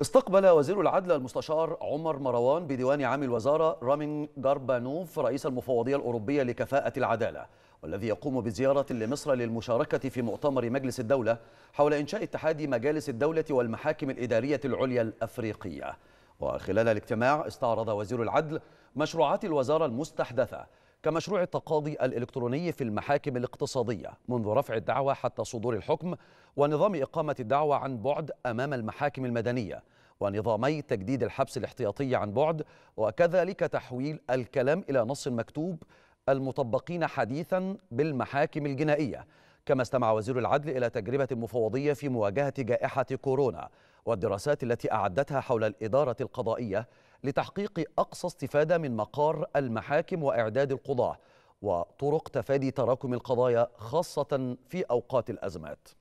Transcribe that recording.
استقبل وزير العدل المستشار عمر مروان بديوان عام الوزارة رامين جاربانوف رئيس المفوضية الأوروبية لكفاءة العدالة والذي يقوم بزيارة لمصر للمشاركة في مؤتمر مجلس الدولة حول إنشاء اتحاد مجالس الدولة والمحاكم الإدارية العليا الأفريقية وخلال الاجتماع استعرض وزير العدل مشروعات الوزارة المستحدثة كمشروع التقاضي الإلكتروني في المحاكم الاقتصادية منذ رفع الدعوة حتى صدور الحكم ونظام إقامة الدعوة عن بعد أمام المحاكم المدنية ونظامي تجديد الحبس الاحتياطي عن بعد وكذلك تحويل الكلام إلى نص مكتوب المطبقين حديثا بالمحاكم الجنائية كما استمع وزير العدل إلى تجربة مفوضية في مواجهة جائحة كورونا والدراسات التي أعدتها حول الإدارة القضائية لتحقيق أقصى استفادة من مقار المحاكم وإعداد القضاة وطرق تفادي تراكم القضايا خاصة في أوقات الأزمات